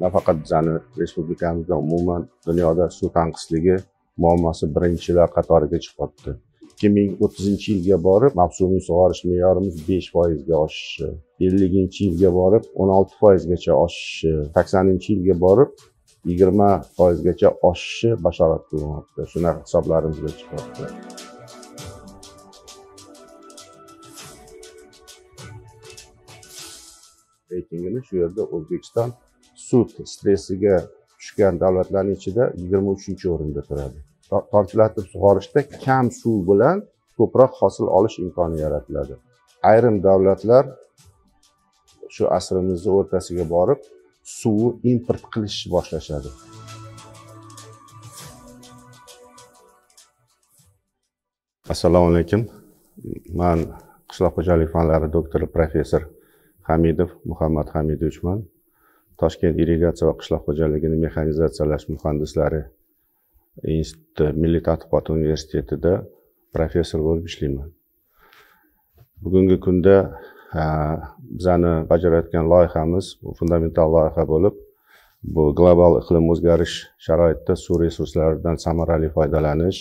nafaqat bizani respublikamizda umuman dunyoda suv tanqisligi muammosi birinchilar qatoriga chiqyapti ikki ming o'ttizinchi yilga borib mavsumiy sug'orish me'yorimiz besh foizga oshishi elliginchi yilga borib o'n olti foizgacha oshishi saksoninchi yilga borib yigirma foizgacha oshishi bashorat qilinyapti shunaqa hisoblarimizga chiqyapti reytingini shu yerda o'zbekiston sud stressiga tushgan davlatlarni ichida yigirma uchinchi o'rinda turadi tomchilatib sug'orishda kam suv bilan ko'proq hosil olish imkoni yaratiladi ayrim davlatlar shu asrimizni o'rtasiga borib suvni import qilishni boshlashadi assalomu alaykum man qishloq xo'jalik fanlari doktori professor hamidov muhammad hamidovichman toshkent irrigatsiya va qishloq xo'jaligini mexanizatsiyalash muhandislari instituti milliy tadqiqot universitetida professor bo'lib ishlayman bugungi kunda bizani bajarayotgan loyihamiz fundamental loyiha bo'lib bu global iqlim o'zgarish sharoitida suv resurslaridan samarali foydalanish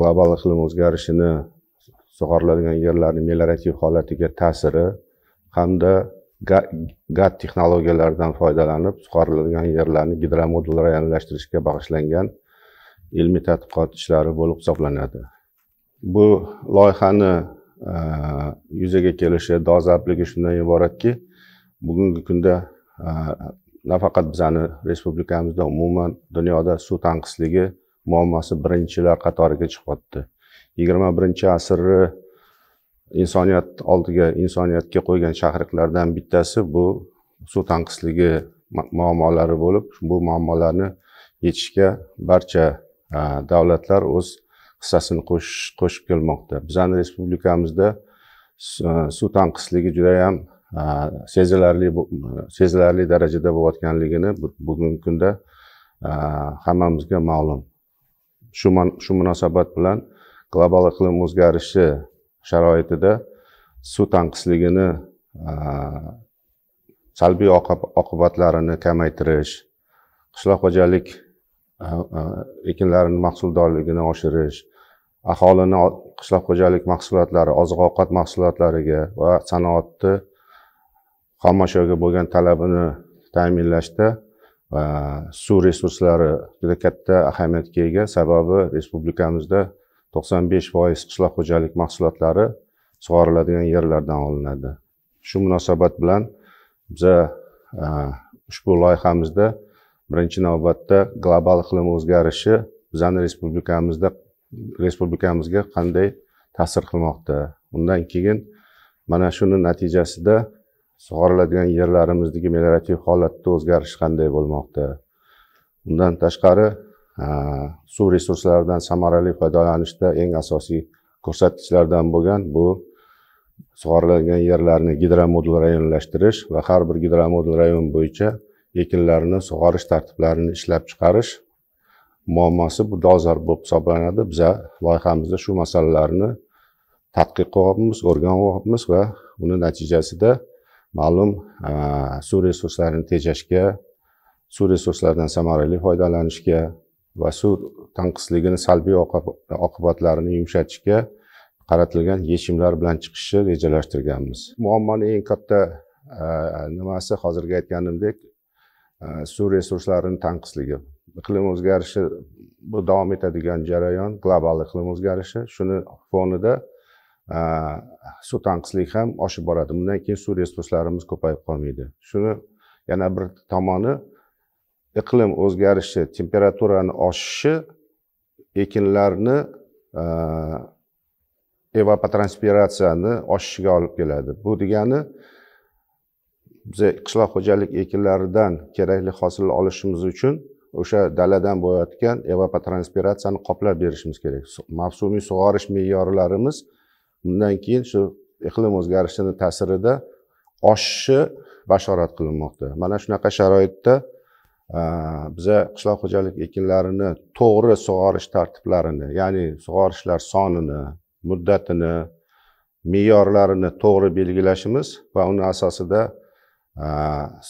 global iqlim o'zgarishini sug'oriladigan yerlarni meliorativ holatiga ta'siri hamda gat texnologiyalaridan foydalanib sug'orilgan yerlarni gidromodul rayonlashtirishga bag'ishlangan ilmiy tadqiqot ishlari bo'lib hisoblanadi bu loyihani e, yuzaga kelishi dolzarbligi shundan iboratki bugungi kunda e, nafaqat bizani respublikamizda umuman dunyoda suv tanqisligi muammosi birinchilar qatoriga chiqyapti yigirma birinchi asrni insoniyat oldiga insoniyatga qo'ygan shahriklardan bittasi bu suv tanqisligi muammolari bo'lib bu muammolarni yechishga barcha davlatlar o'z hissasini qo'shib kelmoqda bizani respublikamizda suv tanqisligi judayam sezilarli sezilarli darajada bo'layotganligini bugungi kunda hammamizga ma'lum shu munosabat bilan global iqlim o'zgarishi sharoitida suv tanqisligini salbiy oqibatlarini kamaytirish qishloq xo'jalik ekinlarini mahsuldorligini oshirish aholini qishloq xo'jalik mahsulotlari oziq ovqat mahsulotlariga va sanoatni xomashyoga bo'lgan talabini ta'minlashda suv resurslari juda katta ahamiyatga ega sababi respublikamizda to'qson besh foiz qishloq xo'jalik mahsulotlari sug'oriladigan yerlardan olinadi shu munosabat bilan biza e, ushbu loyihamizda birinchi navbatda global iqlim o'zgarishi bizani respublikamizda respublikamizga qanday ta'sir qilmoqda undan keyin mana shuni natijasida sug'oriladigan yerlarimizdagi meliorativ holatda o'zgarish qanday bo'lmoqda undan tashqari Э, suv resurslaridan samarali foydalanishda eng asosiy ko'rsatkichlardan bo'lgan bu sug'orilgan yerlarni gidromodul rayonlashtirish va har bir gidromodul rayon bo'yicha ekinlarni sug'orish tartiblarini ishlab chiqarish muammosi bu dolzarb bo'lib hisoblanadi biza loyihamizda shu masalalarni tadqiq qilyapmiz o'rganyapmiz va uni natijasida ma'lum e, suv resurslarini tejashga suv resurslaridan samarali foydalanishga va suv tanqisligini salbiy oqibatlarini yumshatishga qaratilgan yechimlar bilan chiqishni rejalashtirganmiz muammoni eng katta nimasi hozirgi aytganimdek suv resurslarini tanqisligi iqlim o'zgarishi bu davom etadigan jarayon global iqlim o'zgarishi shuni fonida suv tanqisligi ham oshib boradi bundan keyin suv resurslarimiz ko'payib qolmaydi shuni yana bir tomoni iqlim o'zgarishi temperaturani oshishi ekinlarni e, evapotranspiratsiyani oshishiga olib keladi bu degani biza qishloq xo'jalik ekinlaridan kerakli hosilni olishimiz uchun o'sha daladan bo'layotgan evapotranspiratsiyani qoplab berishimiz kerak mavsumiy sug'orish me'yorlarimiz undan keyin shu iqlim o'zgarishini ta'sirida oshishi bashorat qilinmoqda mana shunaqa sharoitda biza qishloq xo'jalik ekinlarini to'g'ri sug'orish tartiblarini ya'ni sug'orishlar sonini muddatini me'yorlarini to'g'ri belgilashimiz va uni asosida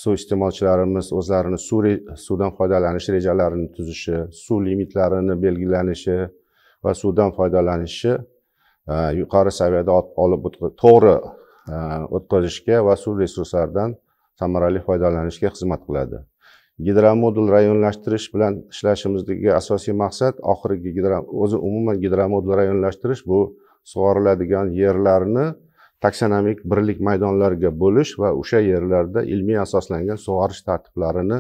suv iste'molchilarimiz o'zlarini suv suvdan foydalanish rejalarini tuzishi suv limitlarini belgilanishi va suvdan foydalanishi yuqori saviyada olib to'g'ri o'tkazishga va suv resurslaridan samarali foydalanishga xizmat qiladi gidromodul rayonlashtirish bilan ishlashimizdagi asosiy maqsad oxirgi gidro o'zi umuman gidromodul rayonlashtirish bu sug'oriladigan yerlarni taksonomik birlik maydonlarga bo'lish va o'sha yerlarda ilmiy asoslangan sug'orish tartiblarini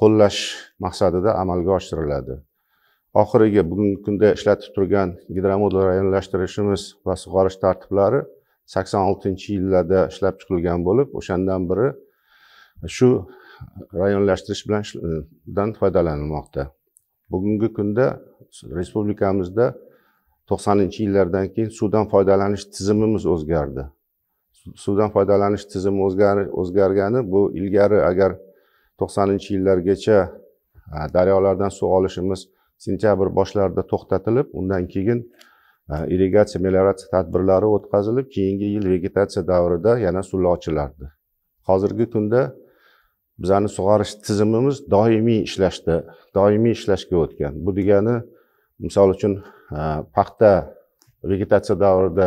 qo'llash maqsadida amalga oshiriladi oxirgi bugungi kunda ishlatib turgan gidromodul rayonlashtirishimiz va sug'orish tartiblari sakson oltinchi yillarda ishlab chiqilgan bo'lib o'shandan biri shu rayonlashtirish bilan e, foydalanilmoqda bugungi kunda respublikamizda to'qsoninchi yillardan keyin suvdan foydalanish tizimimiz o'zgardi suvdan foydalanish tizimi o'zgargani bu ilgari agar to'qsoninchi yillargacha e, daryolardan suv olishimiz sentyabr boshlarida to'xtatilib undan keyin e, irrigatsiya melioratsiya tadbirlari o'tkazilib keyingi yil vegetatsiya davrida yana suvlar ochilardi hozirgi kunda bizani sug'orish tizimimiz doimiy ishlashda doimiy ishlashga o'tgan bu degani misol uchun e, paxta vegetatsiya davrida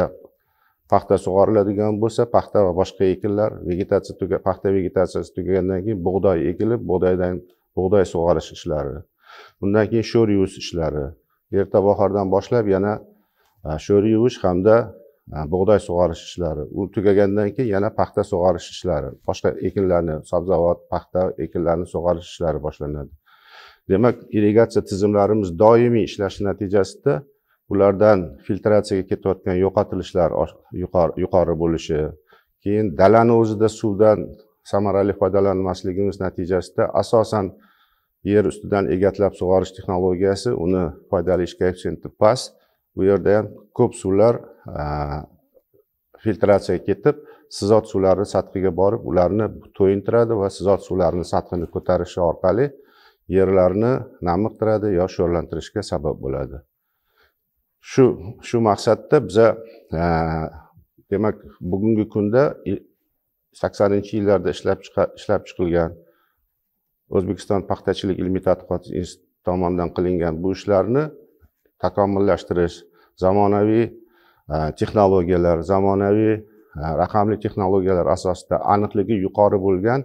paxta sug'oriladigan bo'lsa paxta va boshqa ekinlar vegetatsiya tuga paxta vegetatsiyasi tugagandan keyin bug'doy ekilib bug'doydan bug'doy sug'orish ishlari undan keyin sho'r yuvish ishlari erta bahordan boshlab yana e, sho'r yuvish hamda bug'doy sug'orish ishlari u tugagandan keyin yana paxta sug'orish ishlari boshqa ekinlarni sabzavot paxta ekinlarni sug'orish ishlari boshlanadi demak irrigatsiya tizimlarimiz doimiy ishlashi natijasida ulardan filtratsiyaga ketayotgan yo'qotilishlar yuqori bo'lishi keyin dalani o'zida suvdan samarali foydalanmasligimiz natijasida asosan yer ustidan egatlab sug'orish texnologiyasi uni foydalanish koeffitsiyenti past bu yerda ham ko'p suvlar filtratsiyaga ketib sizot suvlarini sathiga borib ularni to'yintiradi va sizot suvlarini sathini ko'tarishi orqali yerlarni namiqtiradi yo sho'rlantirishga sabab bo'ladi shu shu maqsadda biza demak bugungi kunda saksoninchi yillarda ishlab ishlab chiqilgan o'zbekiston paxtachilik ilmiy tadqiqot instituti tomonidan qilingan bu ishlarni takomillashtirish zamonaviy e, texnologiyalar zamonaviy e, raqamli texnologiyalar asosida aniqligi yuqori bo'lgan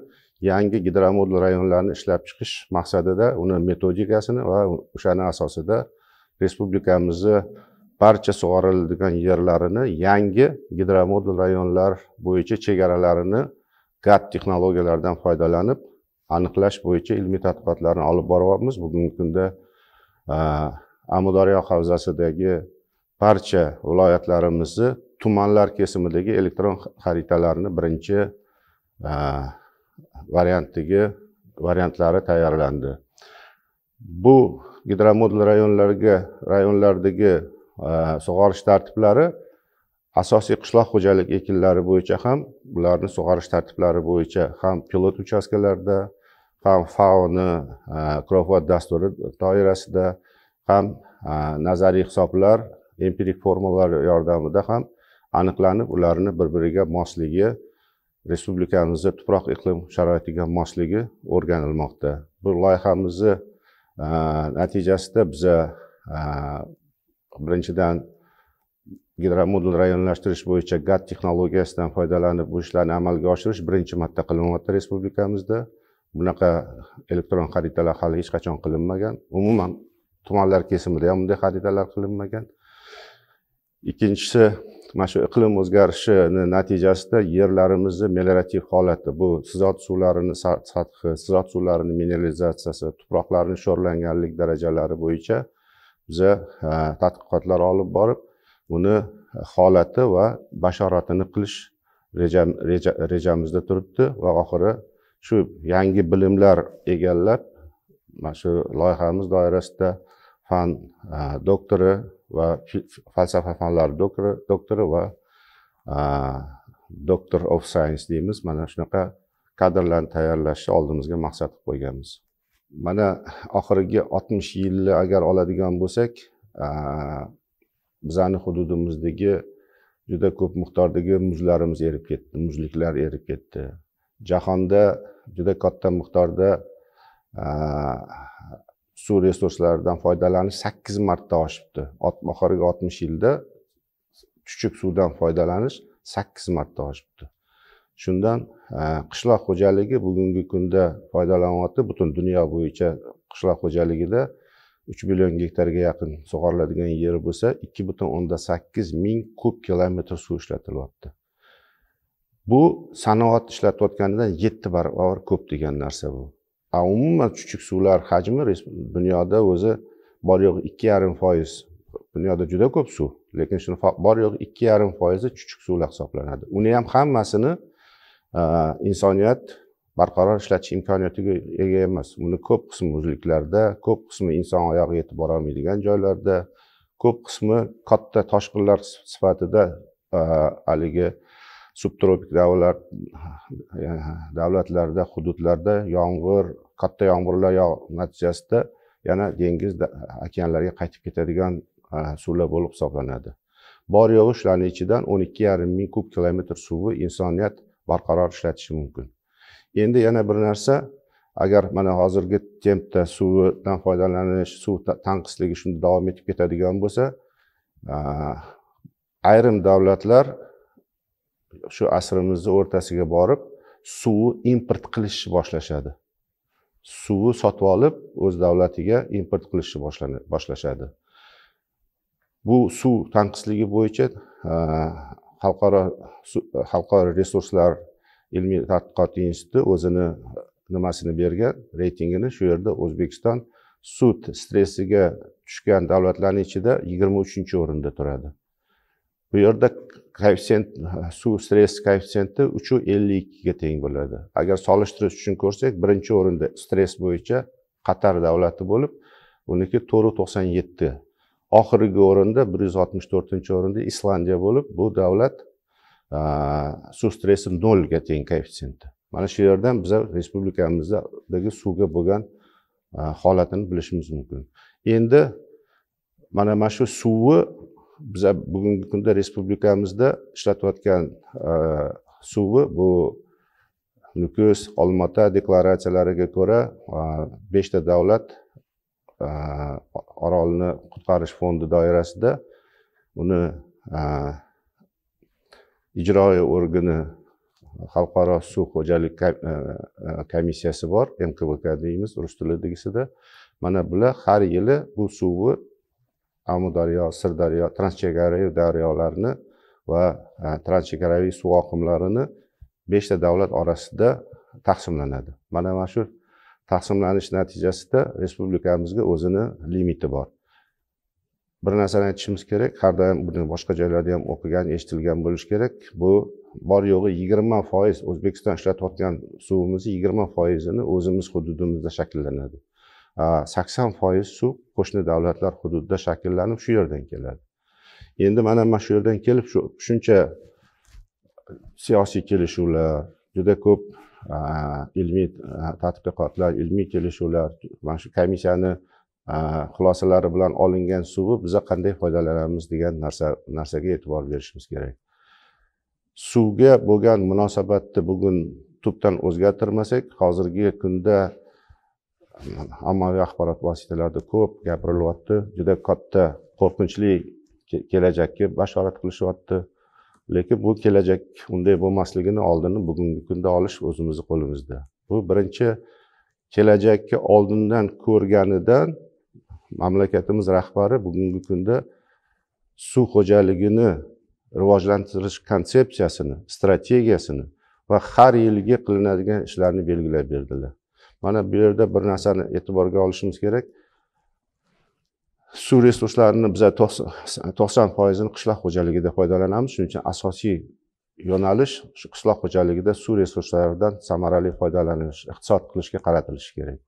yangi gidromodul rayonlarni ishlab chiqish maqsadida uni metodikasini va o'shani asosida respublikamizni barcha sug'oriladigan yerlarini yangi gidromodul rayonlar bo'yicha chegaralarini gad texnologiyalaridan foydalanib aniqlash bo'yicha ilmiy tadqiqotlarni olib boryapmiz bugungi kunda e, amudaryo havzasidagi barcha viloyatlarimizni tumanlar kesimidagi elektron xaritalarni birinchi e, variantdagi variantlari tayyorlandi bu gidromodul rayonlarga rayonlardagi e, sug'orish tartiblari asosiy qishloq xo'jalik ekinlari bo'yicha ham ularni sug'orish tartiblari bo'yicha ham pilot uchastkalarda ham faoni e, krofat dasturi doirasida ham nazariy hisoblar empirik formulalar yordamida ham aniqlanib ularni bir biriga mosligi respublikamizni tuproq iqlim sharoitiga mosligi o'rganilmoqda bu loyihamizni natijasida biza birinchidan gidromodul rayonlashtirish bo'yicha gad texnologiyasidan foydalanib bu ishlarni amalga oshirish birinchi marta qilinyapti respublikamizda bunaqa elektron xaritalar hali hech qachon qilinmagan umuman tumanlar kesimida ham bunday xaritalar qilinmagan ikkinchisi mana shu iqlim o'zgarishini natijasida yerlarimizni meliorativ holati bu sizot suvlarini sathi sizot suvlarini mineralizatsiyasi tuproqlarni sho'rlanganlik darajalari bo'yicha biza tadqiqotlar olib borib uni holati va bashoratini qilish rejam, reja, rejamizda turibdi va oxiri shu yangi bilimlar egallab mana shu loyihamiz doirasida fan doktori va falsafa fanlari doktori doktori va doktor of science deymiz mana shunaqa kadrlarni tayyorlashni oldimizga maqsad qilib qo'yganmiz mana oxirgi oltmish yilni agar oladigan bo'lsak bizani hududimizdagi juda ko'p miqdordagi muzlarimiz erib ketdi muzliklar erib ketdi jahonda juda katta miqdorda suv resurslaridan foydalanish sakkiz marta oshibdi oxirgi oltmish yilda chuchuk suvdan foydalanish sakkiz marta oshibdi shundan e, qishloq xo'jaligi bugungi kunda foydalanyapti butun dunyo bo'yicha qishloq xo'jaligida uch million gektarga yaqin sug'oriladigan yer bo'lsa ikki butun o'nda sakkiz ming kub kilometr suv ishlatilyapti bu sanoat ishlatayotganidan yetti barobar ko'p degan narsa bu a umuman chuchuk suvlar hajmi dunyoda o'zi bor yo'q ikki yarim foiz dunyoda juda ko'p suv lekin shuni bor yo'q ikki yarim foizi chuchuk suvlar hisoblanadi uni ham hammasini insoniyat barqaror ishlatish imkoniyatiga ega emas uni ko'p qismi o'zliklarda ko'p qismi inson oyog'i yetib borolmaydigan joylarda ko'p qismi katta toshqinlar sifatida haligi subtropik davlat davlatlarda hududlarda yomg'ir katta yomg'irlar natijasida yana dengiz okeanlarga qaytib ketadigan suvlar bo'lib hisoblanadi bor yo'g'i shularni ichidan o'n ikki yarim ming kub kilometr suvi insoniyat barqaror ishlatishi mumkin endi yana bir narsa agar mana hozirgi tempda suvidan foydalanish suv tanqisligi shunday davom etib ketadigan bo'lsa ayrim davlatlar shu asrimizni o'rtasiga borib suv import qilishni boshlashadi suvni sotib olib o'z davlatiga import qilishni boshlashadi bu suv tanqisligi bo'yicha xalqaro xalqaro resurslar ilmiy tadqiqot instituti o'zini nimasini bergan reytingini shu yerda o'zbekiston sud stressiga tushgan davlatlarni ichida yigirma uchinchi o'rinda turadi bu yerda koeffitsient suv stress koeffitsienti uchu ellik ikkiga teng bo'ladi agar solishtirish uchun ko'rsak birinchi o'rinda stress bo'yicha qatar davlati bo'lib uniki to'rt to'qson yetti oxirgi o'rinda bir yuz oltmish to'rtinchi o'rinda islandiya bo'lib bu davlat suv stressi nolga teng koeffitsienti mana shu yerdan biza respublikamizdagi suvga bo'lgan holatini bilishimiz mumkin endi mana mana shu suvni biza bugungi kunda respublikamizda ishlatayotgan e, suvi bu nukus olmota deklaratsiyalariga ko'ra e, beshta davlat e, orolni qutqarish fondi doirasida uni ijroiy organi xalqaro suv xo'jalik komissiyasi bor mqvk deymiz rus tilidagisida mana bular har yili bu suvni amudaryo sirdaryo transchegaraviy daryolarni va e, transchegaraviy suv oqimlarini beshta davlat orasida taqsimlanadi mana mana shu taqsimlanish natijasida respublikamizga o'zini limiti bor bir narsani aytishimiz kerak har doim buni boshqa joylarda ham o'qigan eshitilgan bo'lishi kerak bu bor yo'g'i yigirma foiz o'zbekiston ishlatayotgan suvimizni yigirma foizini o'zimiz hududimizda shakllanadi sakson foiz suv qo'shni davlatlar hududida shakllanib shu yerdan keladi endi mana mana shu yerdan kelib shu shuncha siyosiy kelishuvlar juda ko'p ilmiy tadqiqotlar ilmiy kelishuvlar mana shu komissiyani xulosalari bilan olingan suvni biza qanday foydalanamiz degan narsa narsaga e'tibor berishimiz kerak suvga bo'lgan munosabatni bugun tubdan o'zgartirmasak hozirgi kunda ommaviy axborot vositalarida ko'p gapirilyapti juda katta qo'rqinchli kelajakka bashorat qilishyapti lekin bu kelajak unday bo'lmasligini oldini bugungi kunda olish o'zimizni qo'limizda bu birinchi kelajakka oldindan ko'rganidan mamlakatimiz rahbari bugungi kunda suv xo'jaligini rivojlantirish konsepsiyasini strategiyasini va har yilgi qilinadigan ishlarni belgilab berdilar mana bu yerda bir narsani e'tiborga olishimiz kerak suv resurslarini biza to'qson foizini qishloq xo'jaligida foydalanamiz shuning uchun asosiy yo'nalish shu qishloq xo'jaligida suv resurslaridan samarali foydalanish iqtisod qilishga qaratilishi kerak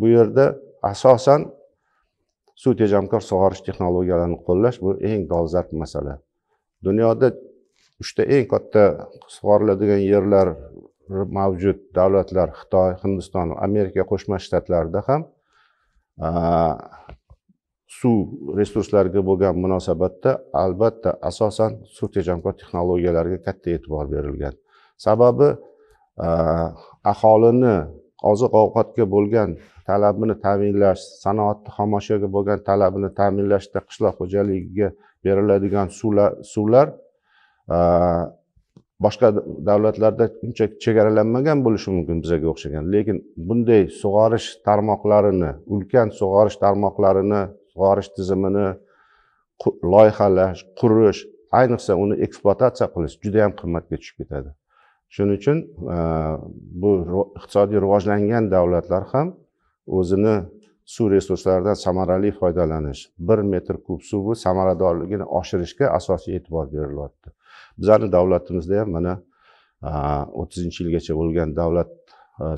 bu yerda asosan suv tejamkor sug'orish texnologiyalarini qo'llash bu eng dolzarb masala dunyoda uchta eng katta sug'oriladigan yerlar mavjud davlatlar xitoy hindiston va amerika qo'shma shtatlarida ham suv resurslariga bo'lgan munosabatda albatta asosan suv tejamkor texnologiyalarga katta e'tibor berilgan sababi aholini oziq ovqatga bo'lgan talabini ta'minlash sanoatni xomashyoga bo'lgan talabini ta'minlashda qishloq xo'jaligiga beriladigan suvlar suvlar boshqa davlatlarda uncha chegaralanmagan bo'lishi mumkin bizaga o'xshagan lekin bunday sug'orish tarmoqlarini ulkan sug'orish tarmoqlarini sug'orish tizimini loyihalash qurish ayniqsa uni ekspluatatsiya qilish juda yam qimmatga tushib ketadi shuning uchun e, bu iqtisodiy rivojlangan davlatlar ham o'zini suv resurslaridan samarali foydalanish bir metr kub suvni samaradorligini oshirishga asosiy e'tibor berilyapti bizani davlatimizda ham mana o'ttizinchi yilgacha bo'lgan davlat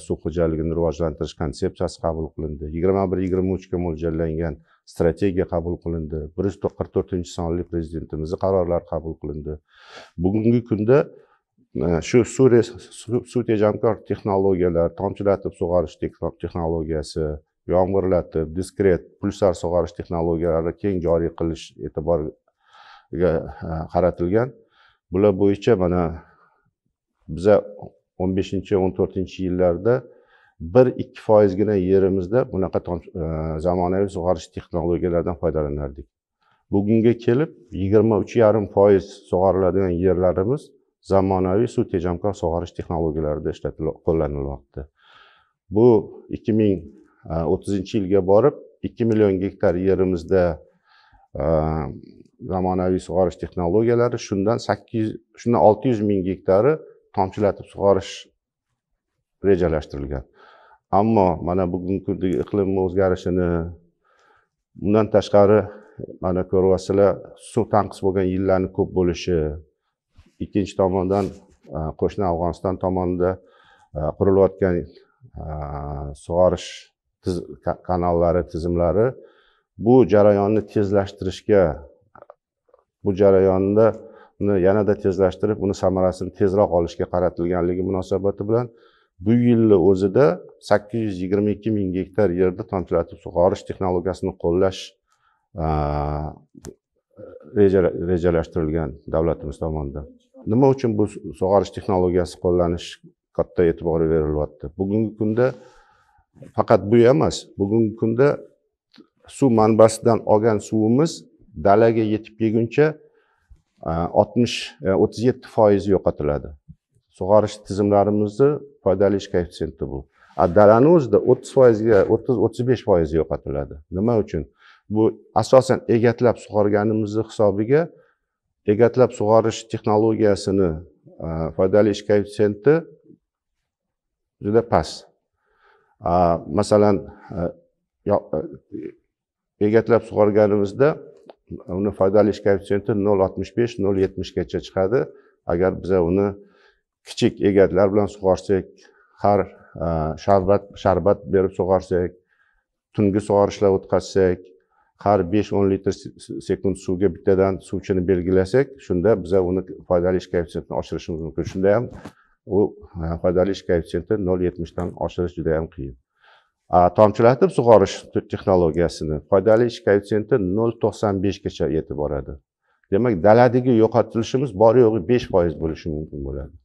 suv xo'jaligini rivojlantirish konsepsiyasi qabul qilindi yigirma bir yigirma uchga mo'ljallangan strategiya qabul qilindi bir yuz qirq to'rtinchi sonli prezidentimizni qarorlari qabul qilindi bugungi kunda shu suv suv tejamkor texnologiyalar tomchilatib sug'orish texnologiyasi yomg'irlatib diskret pulsar sug'orish texnologiyalari keng joriy qilish e'tiborga qaratilgan bular bo'yicha mana biza o'n beshinchi o'n to'rtinchi yillarda bir ikki foizgina yerimizda bunaqa e, zamonaviy sug'orish texnologiyalaridan foydalanardik bugunga kelib yigirma uch yarim foiz sug'oriladigan yerlarimiz zamonaviy suv tejamkor sug'orish texnologiyalarida ishlatib qo'llanilyapti bu ikki ming o'ttizinchi yilga borib ikki million gektar yerimizda e, zamonaviy sug'orish texnologiyalari shundan sakkiz yuz shundan olti yuz ming gektari tomchilatib sug'orish rejalashtirilgan ammo mana bugungi kundagi iqlim o'zgarishini undan tashqari mana ko'ryapsizlar suv tanqis bo'lgan yillarni ko'p bo'lishi ikkinchi tomondan e, qo'shni afg'oniston tomonida e, qurilayotgan sug'orish tiz, kanallari tizimlari bu jarayonni tezlashtirishga bu jarayonni yanada tezlashtirib uni samarasini tezroq olishga qaratilganligi munosabati bilan bu yilni o'zida sakkiz yuz yigirma ikki ming gektar yerni tomchilatib sug'orish texnologiyasini qo'llash rejalashtirilgan davlatimiz tomonidan nima uchun bu sug'orish texnologiyasi qo'llanish katta e'tibor berilyapti bugungi kunda faqat bu emas bugungi kunda suv manbasidan olgan suvimiz dalaga yetib kelguncha e, oltmish e, o'ttiz yetti foizi yo'qotiladi sug'orish tizimlarimizni foydalanish koeffitsienti bu a dalani o'zida o'ttiz foizga o'ttiz o'ttiz besh foizi yo'qotiladi nima uchun bu asosan egatlab sug'organimizni hisobiga egatlab sug'orish texnologiyasini e, foydalanish koeffitsienti juda past masalan e, e, egatlab sug'organimizda uni foydalanish koeffitsiyenti nol oltmish besh nol yetmishgacha chiqadi agar biza uni kichik egatlar bilan sug'orsak har e, sharbat sharbat berib sug'orsak tungi sug'orishlar o'tkazsak har besh o'n litr sekund suvga bittadan suvchini belgilasak shunda biza uni foydalanish koeffitsiyentini oshirishimiz mumkin shunda ham u foydali ish koeffitsienti nol yetmishdan oshirish juda yam qiyin tomchilatib sug'orish texnologiyasini foydali ish koeffitsiyenti nol to'qson beshgacha yetib boradi demak daladagi yo'qotilishimiz bor yo'g'i besh foiz bo'lishi mumkin bo'ladi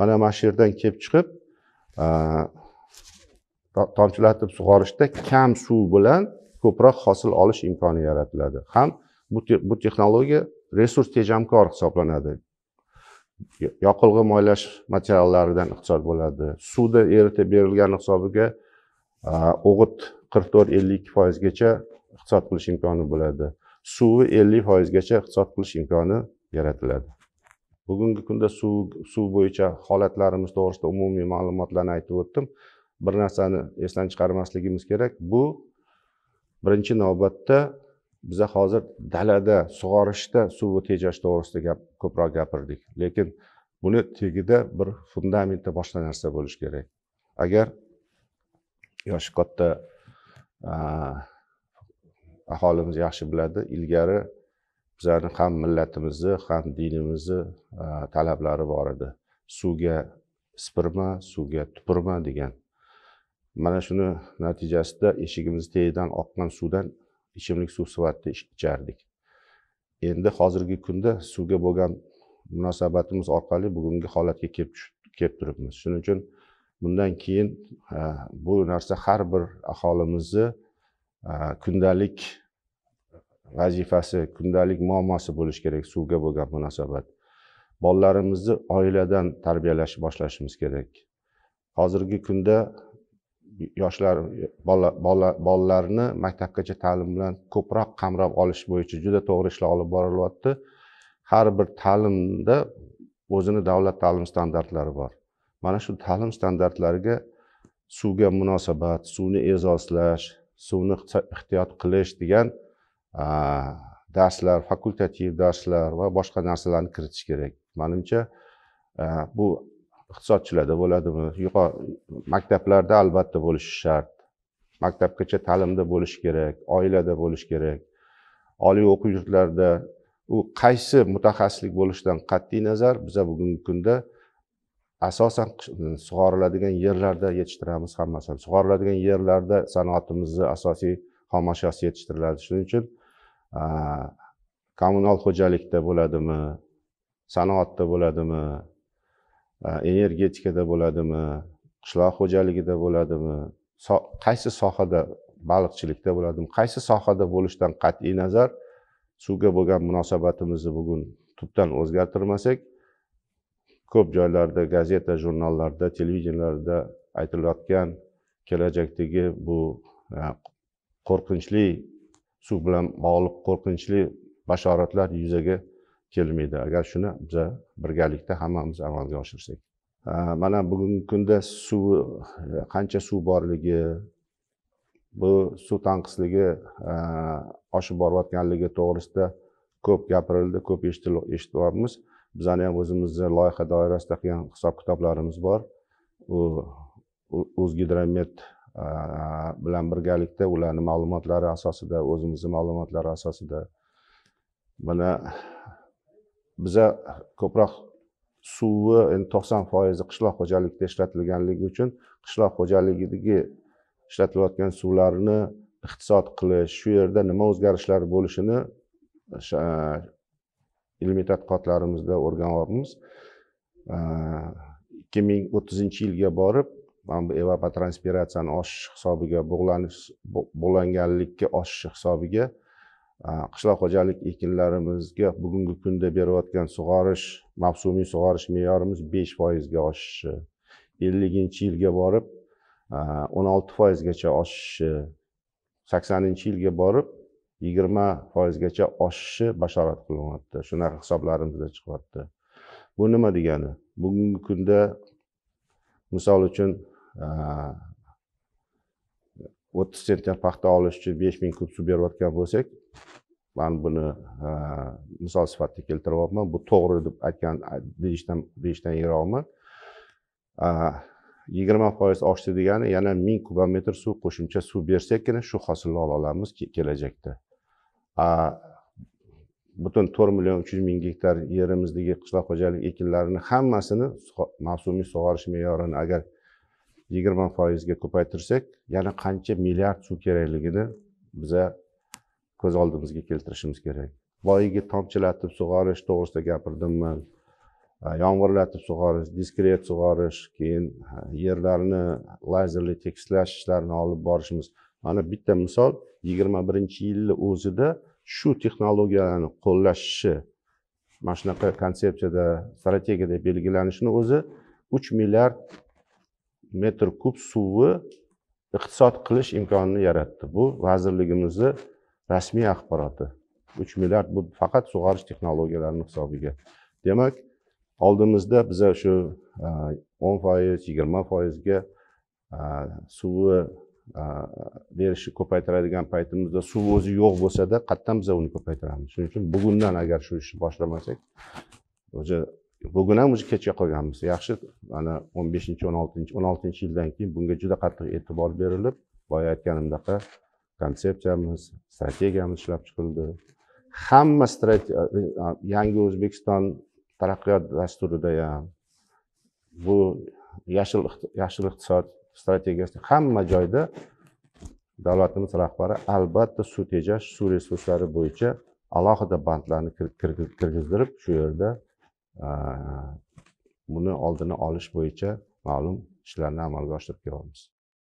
mana mana shu yerdan kelib chiqib tomchilatib sug'orishda kam suv bilan ko'proq hosil olish imkoni yaratiladi ham bu, bu texnologiya resurs tejamkor hisoblanadi yoqilg'i moylash materiallaridan iqtisod bo'ladi suvda eritib berilgani hisobiga o'g'it qirq to'rt ellik foizgacha iqtisod qilish imkoni bo'ladi suvi ellik foizgacha iqtisod qilish imkoni yaratiladi bugungi kunda suv suv bo'yicha holatlarimiz to'g'risida umumiy ma'lumotlarni aytib o'tdim bir narsani esdan chiqarmasligimiz kerak bu birinchi navbatda biza hozir dalada sug'orishda suv tejash to'g'risida gap ko'proq gapirdik lekin buni tagida bir fundamentda boshqa narsa bo'lishi kerak agar yoshi katta aholimiz yaxshi biladi ilgari bizani ham millatimizni ham dinimizni talablari bor edi suvga sipirma suvga tupurma degan mana shuni natijasida eshigimiz tagidan oqqan suvdan ichimlik suv sifatida ichardik endi hozirgi kunda suvga bo'lgan munosabatimiz orqali bugungi holatga kelib kelib turibmiz shuning uchun bundan keyin bu narsa har bir aholimizni kundalik vazifasi kundalik muammosi bo'lishi kerak suvga bo'lgan munosabat bolalarimizni oiladan tarbiyalash boshlashimiz kerak hozirgi kunda yoshlar bolalarni maktabgacha ta'lim bilan ko'proq qamrab olish bo'yicha juda to'g'ri ishlar olib borilyapti har bir ta'limda o'zini davlat ta'lim standartlari bor mana shu ta'lim standartlariga suvga munosabat suvni e'zozlash suvni ehtiyot qilish degan darslar fakultativ darslar va boshqa narsalarni kiritish kerak manimcha bu iqtisodchilarda bo'ladimi maktablarda albatta bo'lishi shart maktabgacha ta'limda bo'lishi kerak oilada bo'lishi kerak oliy o'quv yurtlarida u qaysi mutaxassislik bo'lishidan qat'iy nazar biza bugungi kunda asosan sug'oriladigan yerlarda yetishtiramiz hammasini sug'oriladigan yerlarda sanoatimizni asosiy xomashyosi yetishtiriladi shuning uchun kommunal xo'jalikda bo'ladimi sanoatda bo'ladimi energetikada bo'ladimi qishloq xo'jaligida bo'ladimi qaysi sohada baliqchilikda bo'ladimi qaysi sohada bo'lishidan qat'iy nazar suvga bo'lgan munosabatimizni bugun tubdan o'zgartirmasak ko'p joylarda gazeta jurnallarda televideniyalarda aytilayotgan kelajakdagi bu qo'rqinchli suv bilan bog'liq qo'rqinchli bashoratlar yuzaga kelmaydi agar shuni biza birgalikda hammamiz amalga oshirsak mana bugungi kunda suv qancha suv borligi bu suv tanqisligi oshib borayotganligi to'g'risida ko'p gapirildi ko'p eshityapmiz bizani ham o'zimizni loyiha doirasida qilgan hisob kitoblarimiz bor u o'zgidromet bilan birgalikda ularni ma'lumotlari asosida o'zimizni ma'lumotlari asosida mana biza ko'proq suvni endi to'qson foizi qishloq xo'jaligida ishlatilganligi uchun qishloq xo'jaligidagi ishlatilayotgan suvlarni iqtisod qilish shu yerda nima o'zgarishlar bo'lishini ilmiy tadqiqotlarimizda o'rganyapmiz ikki ming o'ttizinchi yilga borib mana bu evapotranspiratsiyani oshish hisobiga bug'lanish bug'langanlikka oshishi hisobiga qishloq xo'jalik ekinlarimizga bugungi kunda berayotgan sug'orish mavsumiy sug'orish me'yorimiz besh foizga oshishi elliginchi yilga borib o'n olti foizgacha oshishi saksoninchi yilga borib yigirma foizgacha oshishi bashorat qilinyapti shunaqa hisoblarimizda chiqyapti bu nima degani bugungi kunda misol uchun o'ttiz sentdan paxta olish uchun besh ming kub suv berayotgan bo'lsak man buni misol sifatida keltiryapman bu to'g'ri deb aytgan deyishdan deyishdan yiroqman yigirma foiz oshdi degani yana ming kubik metr suv qo'shimcha suv bersakgina shu hosilni ola olamiz kelajakda butun to'rt million uch yuz ming gektar yerimizdagi qishloq xo'jalik ekinlarini hammasini mavsumiy sug'orish me'yorini agar yigirma foizga ko'paytirsak yana qancha milliard suv kerakligini biza ko'z oldimizga keltirishimiz kerak boyagi tomchilatib sug'orish to'g'risida gapirdimmi yomg'irlatib sug'orish diskret sug'orish keyin yerlarni lazerli tekislash ishlarini olib borishimiz mana bitta misol yigirma birinchi yilni o'zida shu texnologiyalarni qo'llashishi mana shunaqa konsepsiyada strategiyada belgilanishini o'zi uch milliard metr kub suvni iqtisod qilish imkonini yaratdi bu vazirligimizni rasmiy axboroti uch milliard bu faqat sug'orish texnologiyalarini hisobiga demak oldimizda biza shu e, o'n foiz yigirma foizga e, suvni e, berishni ko'paytiradigan paytimizda suv o'zi yo'q bo'lsada qayerdan biza uni ko'paytiramiz shuning uchun bugundan agar shu ishni boshlamasak уже bugun ham уже kechga qolganmiz yaxshi mana o'n beshinchi o'n oltinchi o'n oltinchi yildan keyin bunga juda qattiq e'tibor berilib boya aytganimdaqa konsepsiyamiz strategiyamiz ishlab chiqildi hamma yangi o'zbekiston taraqqiyot dasturida ham bu yashil yashil iqtisod strategiyasida hamma joyda davlatimiz rahbari albatta suv tejash suv resurslari bo'yicha alohida bandlarni kirgizdirib shu yerda buni oldini olish bo'yicha ma'lum ishlarni amalga oshirib kelyapmiz